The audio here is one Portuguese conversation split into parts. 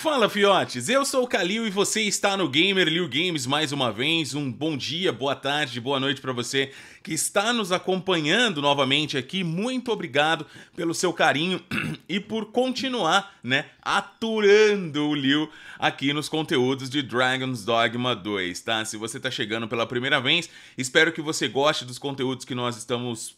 Fala fiotes, eu sou o Kalil e você está no Gamer Liu Games mais uma vez. Um bom dia, boa tarde, boa noite para você que está nos acompanhando novamente aqui. Muito obrigado pelo seu carinho e por continuar, né, aturando o Liu aqui nos conteúdos de Dragon's Dogma 2, tá? Se você está chegando pela primeira vez, espero que você goste dos conteúdos que nós estamos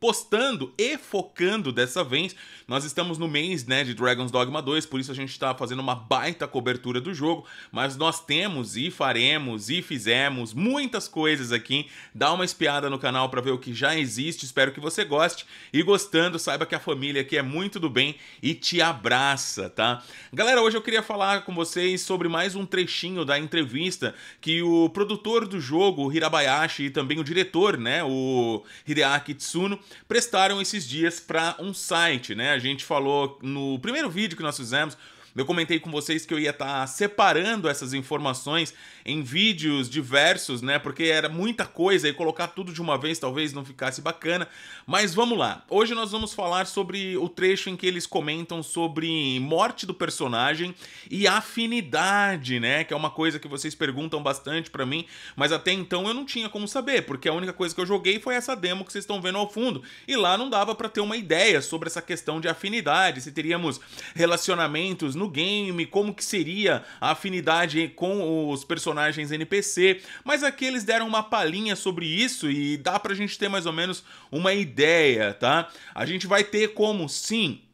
postando e focando dessa vez. Nós estamos no mês né, de Dragon's Dogma 2, por isso a gente está fazendo uma baita cobertura do jogo, mas nós temos e faremos e fizemos muitas coisas aqui. Dá uma espiada no canal para ver o que já existe, espero que você goste. E gostando, saiba que a família aqui é muito do bem e te abraça, tá? Galera, hoje eu queria falar com vocês sobre mais um trechinho da entrevista que o produtor do jogo, Hirabayashi, e também o diretor, né, o Hideaki Tsuno, prestaram esses dias para um site, né? A gente falou no primeiro vídeo que nós fizemos eu comentei com vocês que eu ia estar tá separando essas informações em vídeos diversos, né? Porque era muita coisa e colocar tudo de uma vez talvez não ficasse bacana. Mas vamos lá. Hoje nós vamos falar sobre o trecho em que eles comentam sobre morte do personagem e afinidade, né? Que é uma coisa que vocês perguntam bastante para mim, mas até então eu não tinha como saber, porque a única coisa que eu joguei foi essa demo que vocês estão vendo ao fundo. E lá não dava para ter uma ideia sobre essa questão de afinidade, se teríamos relacionamentos no game, como que seria a afinidade com os personagens NPC, mas aqui eles deram uma palhinha sobre isso e dá pra gente ter mais ou menos uma ideia, tá? A gente vai ter como sim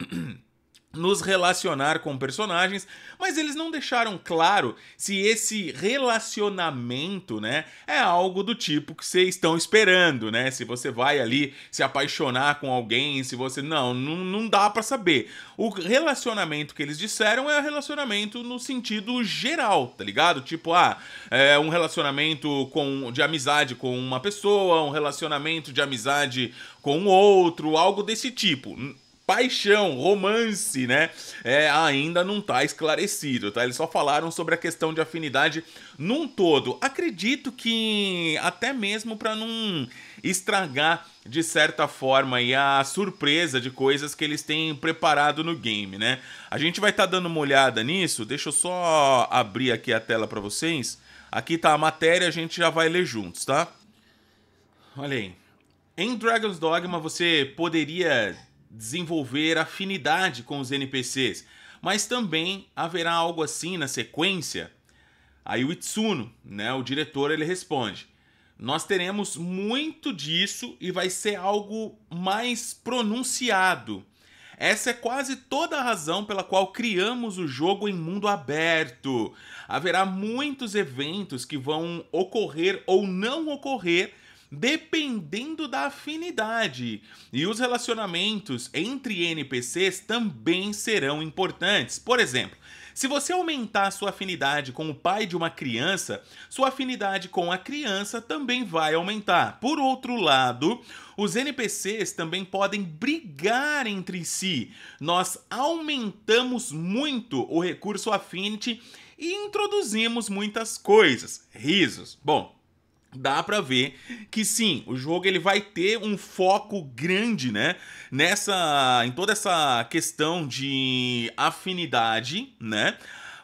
nos relacionar com personagens, mas eles não deixaram claro se esse relacionamento, né, é algo do tipo que vocês estão esperando, né? Se você vai ali se apaixonar com alguém, se você não, não, não dá para saber. O relacionamento que eles disseram é relacionamento no sentido geral, tá ligado? Tipo, ah, é um relacionamento com de amizade com uma pessoa, um relacionamento de amizade com outro, algo desse tipo paixão, romance, né? É, ainda não está esclarecido, tá? Eles só falaram sobre a questão de afinidade num todo. Acredito que até mesmo para não estragar de certa forma e a surpresa de coisas que eles têm preparado no game, né? A gente vai estar tá dando uma olhada nisso. Deixa eu só abrir aqui a tela para vocês. Aqui tá a matéria, a gente já vai ler juntos, tá? Olha aí. Em Dragon's Dogma você poderia desenvolver afinidade com os NPCs, mas também haverá algo assim na sequência? Aí o Itsuno, né, o diretor, ele responde: Nós teremos muito disso e vai ser algo mais pronunciado. Essa é quase toda a razão pela qual criamos o jogo em mundo aberto. Haverá muitos eventos que vão ocorrer ou não ocorrer dependendo da afinidade. E os relacionamentos entre NPCs também serão importantes. Por exemplo, se você aumentar sua afinidade com o pai de uma criança, sua afinidade com a criança também vai aumentar. Por outro lado, os NPCs também podem brigar entre si. Nós aumentamos muito o recurso Affinity e introduzimos muitas coisas. Risos. Bom, dá para ver que sim, o jogo ele vai ter um foco grande, né, nessa em toda essa questão de afinidade, né?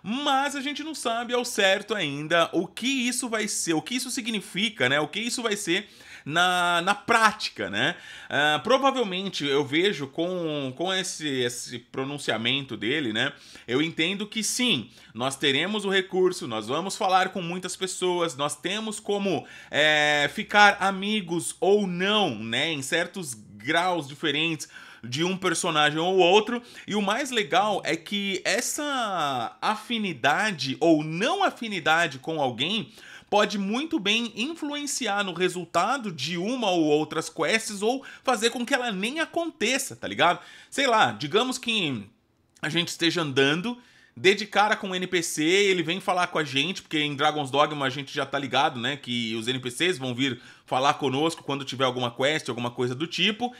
Mas a gente não sabe ao certo ainda o que isso vai ser, o que isso significa, né? O que isso vai ser na, na prática, né? Uh, provavelmente eu vejo com, com esse, esse pronunciamento dele, né? Eu entendo que sim, nós teremos o recurso, nós vamos falar com muitas pessoas, nós temos como é, ficar amigos ou não, né? Em certos graus diferentes de um personagem ou outro. E o mais legal é que essa afinidade ou não afinidade com alguém pode muito bem influenciar no resultado de uma ou outras quests ou fazer com que ela nem aconteça, tá ligado? Sei lá, digamos que a gente esteja andando de cara com um NPC, ele vem falar com a gente, porque em Dragon's Dogma a gente já tá ligado, né? Que os NPCs vão vir falar conosco quando tiver alguma quest, alguma coisa do tipo.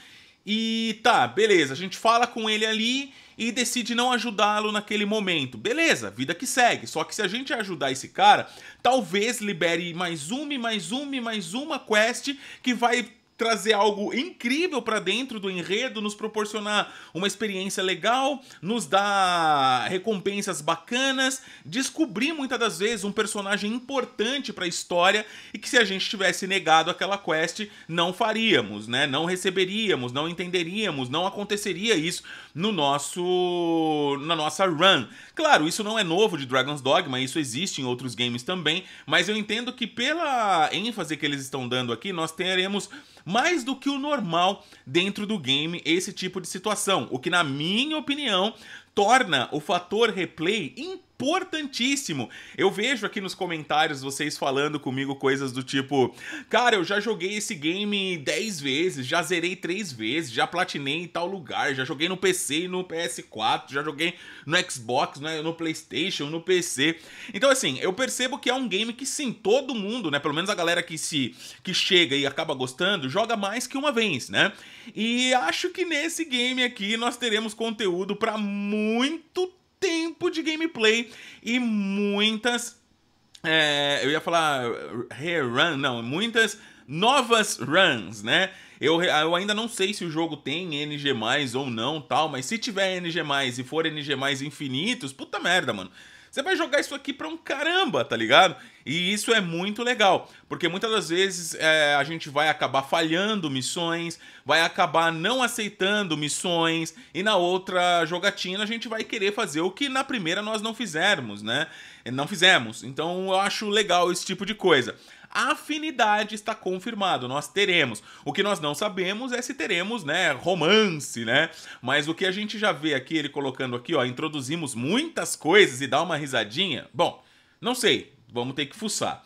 E tá, beleza, a gente fala com ele ali e decide não ajudá-lo naquele momento. Beleza, vida que segue. Só que se a gente ajudar esse cara, talvez libere mais uma, mais uma, mais uma quest que vai trazer algo incrível para dentro do enredo, nos proporcionar uma experiência legal, nos dar recompensas bacanas, descobrir muitas das vezes um personagem importante para a história e que se a gente tivesse negado aquela quest, não faríamos, né? Não receberíamos, não entenderíamos, não aconteceria isso no nosso na nossa run. Claro, isso não é novo de Dragon's Dogma, isso existe em outros games também, mas eu entendo que pela ênfase que eles estão dando aqui, nós teremos mais do que o normal dentro do game esse tipo de situação, o que na minha opinião torna o fator replay importantíssimo. Eu vejo aqui nos comentários vocês falando comigo coisas do tipo: Cara, eu já joguei esse game 10 vezes, já zerei 3 vezes, já platinei em tal lugar, já joguei no PC e no PS4, já joguei no Xbox, né, no PlayStation, no PC. Então, assim, eu percebo que é um game que sim, todo mundo, né? Pelo menos a galera que se que chega e acaba gostando, joga mais que uma vez, né? E acho que nesse game aqui nós teremos conteúdo para muito tempo de gameplay e muitas. É, eu ia falar rerun, não, muitas novas runs, né? Eu, eu ainda não sei se o jogo tem NG+, ou não, tal, mas se tiver NG+, e for NG+, infinitos, puta merda, mano. Você vai jogar isso aqui pra um caramba, tá ligado? E isso é muito legal, porque muitas das vezes é, a gente vai acabar falhando missões, vai acabar não aceitando missões, e na outra jogatina a gente vai querer fazer o que na primeira nós não fizemos né? Não fizemos. Então eu acho legal esse tipo de coisa. A afinidade está confirmado, nós teremos. O que nós não sabemos é se teremos, né, romance, né? Mas o que a gente já vê aqui, ele colocando aqui, ó, introduzimos muitas coisas e dá uma risadinha. Bom, não sei, vamos ter que fuçar.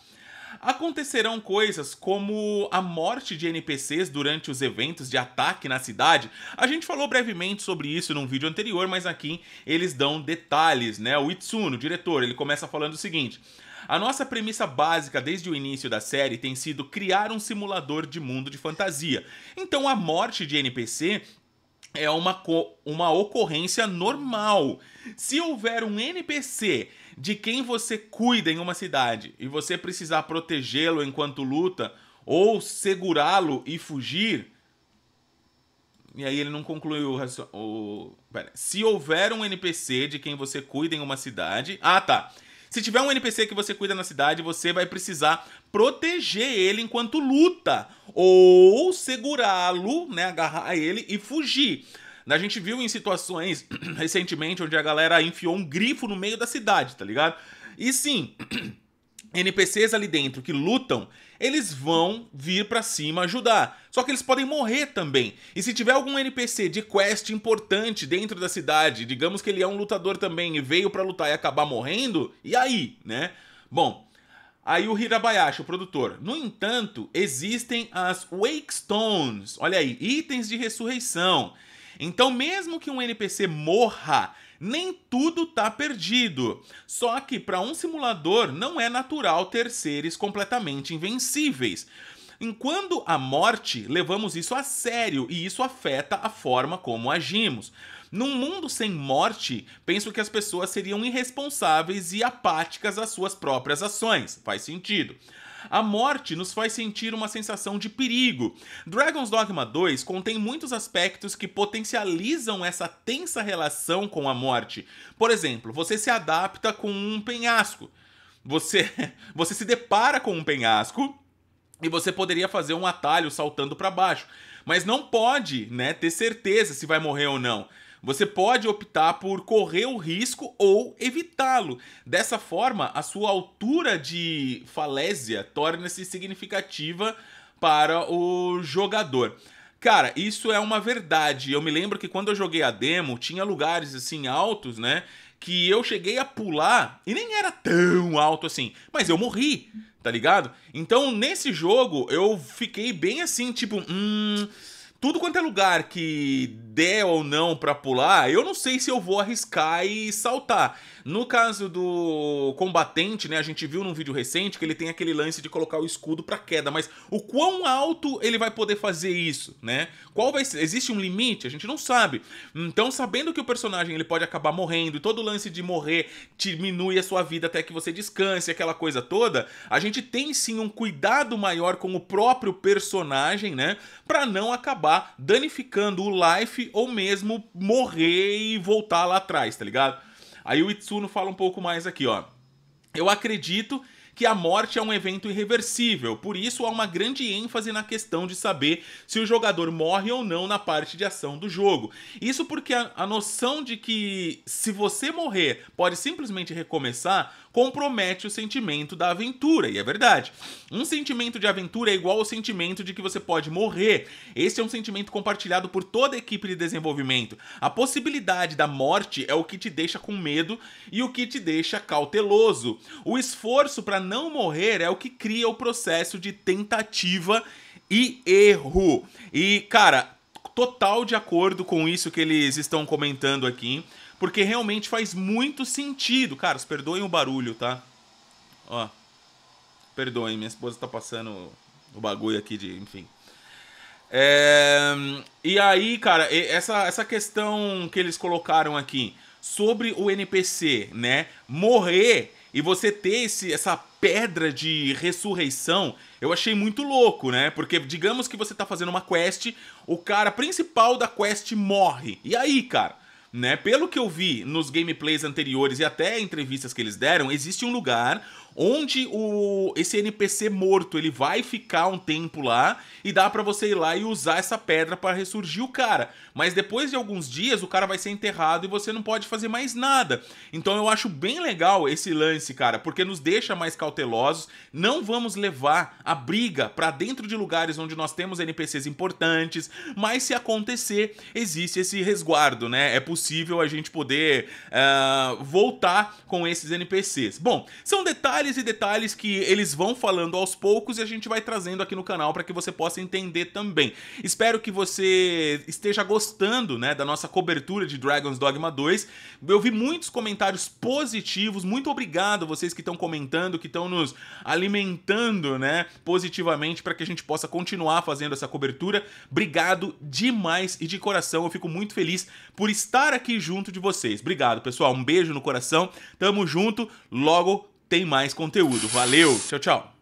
Acontecerão coisas como a morte de NPCs durante os eventos de ataque na cidade. A gente falou brevemente sobre isso num vídeo anterior, mas aqui eles dão detalhes, né? O Itsuno, o diretor, ele começa falando o seguinte: a nossa premissa básica desde o início da série tem sido criar um simulador de mundo de fantasia. Então a morte de NPC é uma, uma ocorrência normal. Se houver um NPC de quem você cuida em uma cidade e você precisar protegê-lo enquanto luta ou segurá-lo e fugir. E aí ele não concluiu o. o... Pera. Se houver um NPC de quem você cuida em uma cidade. Ah, tá. Se tiver um NPC que você cuida na cidade, você vai precisar proteger ele enquanto luta ou segurá-lo, né, agarrar ele e fugir. A gente viu em situações recentemente onde a galera enfiou um grifo no meio da cidade, tá ligado? E sim, NPCs ali dentro que lutam, eles vão vir para cima ajudar. Só que eles podem morrer também. E se tiver algum NPC de quest importante dentro da cidade, digamos que ele é um lutador também e veio para lutar e acabar morrendo, e aí, né? Bom, aí o Hirabayashi, o produtor. No entanto, existem as Wake Stones. Olha aí, itens de ressurreição. Então, mesmo que um NPC morra, nem tudo está perdido. Só que para um simulador não é natural ter seres completamente invencíveis. Enquanto a morte, levamos isso a sério e isso afeta a forma como agimos. Num mundo sem morte, penso que as pessoas seriam irresponsáveis e apáticas às suas próprias ações. Faz sentido. A morte nos faz sentir uma sensação de perigo. Dragon's Dogma 2 contém muitos aspectos que potencializam essa tensa relação com a morte. Por exemplo, você se adapta com um penhasco. Você, você se depara com um penhasco e você poderia fazer um atalho saltando para baixo, mas não pode, né, ter certeza se vai morrer ou não. Você pode optar por correr o risco ou evitá-lo. Dessa forma, a sua altura de falésia torna-se significativa para o jogador. Cara, isso é uma verdade. Eu me lembro que quando eu joguei a demo, tinha lugares assim altos, né? Que eu cheguei a pular e nem era tão alto assim, mas eu morri, tá ligado? Então nesse jogo eu fiquei bem assim, tipo, hum tudo quanto é lugar que der ou não para pular, eu não sei se eu vou arriscar e saltar. No caso do combatente, né, a gente viu num vídeo recente que ele tem aquele lance de colocar o escudo para queda, mas o quão alto ele vai poder fazer isso, né? Qual vai ser? existe um limite? A gente não sabe. Então, sabendo que o personagem ele pode acabar morrendo e todo o lance de morrer diminui a sua vida até que você descanse, aquela coisa toda, a gente tem sim um cuidado maior com o próprio personagem, né, para não acabar acabar danificando o Life ou mesmo morrer e voltar lá atrás, tá ligado? Aí o Itsuno fala um pouco mais aqui, ó. Eu acredito que a morte é um evento irreversível, por isso há uma grande ênfase na questão de saber se o jogador morre ou não na parte de ação do jogo. Isso porque a, a noção de que se você morrer pode simplesmente recomeçar compromete o sentimento da aventura, e é verdade. Um sentimento de aventura é igual ao sentimento de que você pode morrer. Esse é um sentimento compartilhado por toda a equipe de desenvolvimento. A possibilidade da morte é o que te deixa com medo e o que te deixa cauteloso. O esforço para não morrer é o que cria o processo de tentativa e erro. E, cara, total de acordo com isso que eles estão comentando aqui, porque realmente faz muito sentido. Caras, perdoem o barulho, tá? Ó. Perdoem, minha esposa tá passando o bagulho aqui de, enfim. É, e aí, cara, essa, essa questão que eles colocaram aqui sobre o NPC, né? Morrer e você ter esse, essa pedra de ressurreição, eu achei muito louco, né? Porque digamos que você tá fazendo uma quest, o cara principal da quest morre. E aí, cara? Né? Pelo que eu vi nos gameplays anteriores e até entrevistas que eles deram, existe um lugar onde o esse NPC morto ele vai ficar um tempo lá e dá para você ir lá e usar essa pedra para ressurgir o cara. Mas depois de alguns dias o cara vai ser enterrado e você não pode fazer mais nada. Então eu acho bem legal esse lance, cara, porque nos deixa mais cautelosos. Não vamos levar a briga para dentro de lugares onde nós temos NPCs importantes, mas se acontecer existe esse resguardo, né? É possível a gente poder uh, voltar com esses NPCs. Bom, são detalhes detalhes e detalhes que eles vão falando aos poucos e a gente vai trazendo aqui no canal para que você possa entender também. Espero que você esteja gostando, né, da nossa cobertura de Dragon's Dogma 2. Eu vi muitos comentários positivos, muito obrigado vocês que estão comentando, que estão nos alimentando, né, positivamente para que a gente possa continuar fazendo essa cobertura. Obrigado demais e de coração, eu fico muito feliz por estar aqui junto de vocês. Obrigado, pessoal. Um beijo no coração. Tamo junto. Logo tem mais conteúdo. Valeu, tchau, tchau.